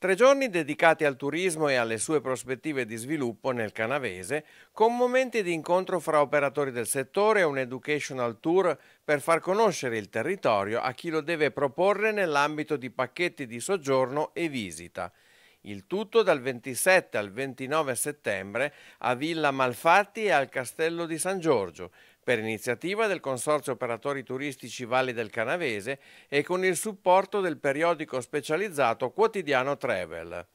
Tre giorni dedicati al turismo e alle sue prospettive di sviluppo nel canavese, con momenti di incontro fra operatori del settore e un educational tour per far conoscere il territorio a chi lo deve proporre nell'ambito di pacchetti di soggiorno e visita. Il tutto dal 27 al 29 settembre a Villa Malfatti e al Castello di San Giorgio, per iniziativa del Consorzio Operatori Turistici Valle del Canavese e con il supporto del periodico specializzato Quotidiano Travel.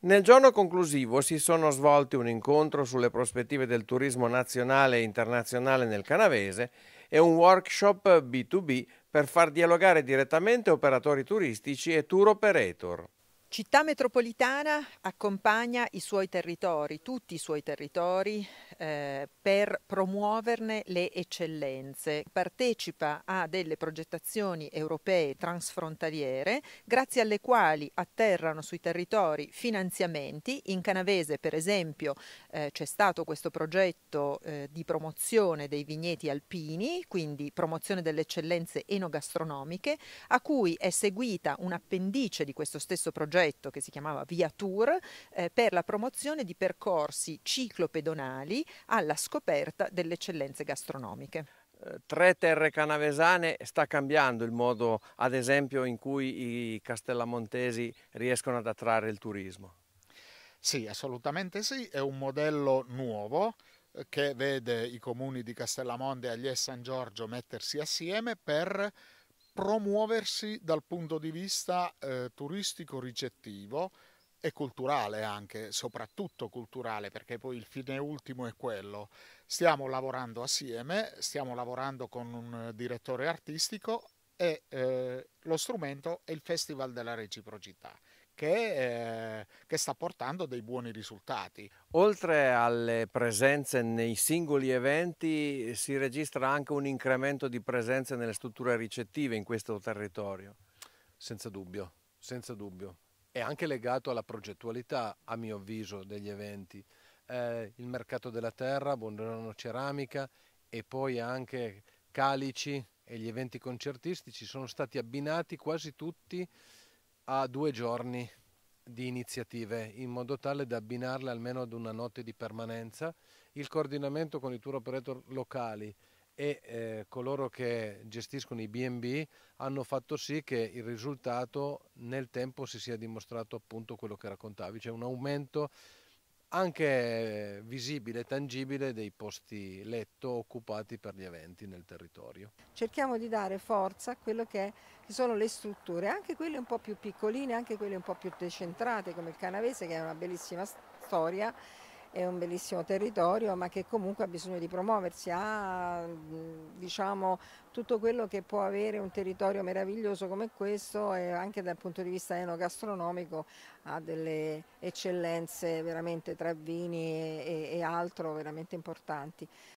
Nel giorno conclusivo si sono svolti un incontro sulle prospettive del turismo nazionale e internazionale nel canavese e un workshop B2B per far dialogare direttamente operatori turistici e tour operator. Città metropolitana accompagna i suoi territori, tutti i suoi territori, eh, per promuoverne le eccellenze. Partecipa a delle progettazioni europee transfrontaliere, grazie alle quali atterrano sui territori finanziamenti. In Canavese, per esempio, eh, c'è stato questo progetto eh, di promozione dei vigneti alpini, quindi promozione delle eccellenze enogastronomiche, a cui è seguita un'appendice di questo stesso progetto progetto che si chiamava Via Tour eh, per la promozione di percorsi ciclopedonali alla scoperta delle eccellenze gastronomiche. Eh, tre terre canavesane sta cambiando il modo, ad esempio, in cui i castellamontesi riescono ad attrarre il turismo. Sì, assolutamente sì, è un modello nuovo eh, che vede i comuni di Castellamonte e Agliè San Giorgio mettersi assieme per promuoversi dal punto di vista eh, turistico ricettivo e culturale anche, soprattutto culturale, perché poi il fine ultimo è quello. Stiamo lavorando assieme, stiamo lavorando con un direttore artistico e eh, lo strumento è il Festival della Reciprocità che, eh, che, sta portando dei buoni risultati. Oltre alle presenze nei singoli eventi, si registra anche un incremento di presenze nelle strutture ricettive in questo territorio. Senza dubbio, senza dubbio. È anche legato alla progettualità, a mio avviso, degli eventi. Eh, il mercato della terra, Bonderano Ceramica e poi anche Calici e gli eventi concertistici sono stati abbinati quasi tutti a due giorni di iniziative in modo tale da abbinarle almeno ad una notte di permanenza. Il coordinamento con i tour operator locali e eh, coloro che gestiscono i BB hanno fatto sì che il risultato nel tempo si sia dimostrato appunto quello che raccontavi, cioè un aumento anche visibile e tangibile dei posti letto occupati per gli eventi nel territorio. Cerchiamo di dare forza a quelle che, che, sono le strutture, anche quelle un po' più piccoline, anche quelle un po' più decentrate come il Canavese che è una bellissima storia è un bellissimo territorio ma che comunque ha bisogno di promuoversi, ha diciamo, tutto quello che può avere un territorio meraviglioso come questo e anche dal punto di vista enogastronomico ha delle eccellenze veramente tra vini e, e altro veramente importanti.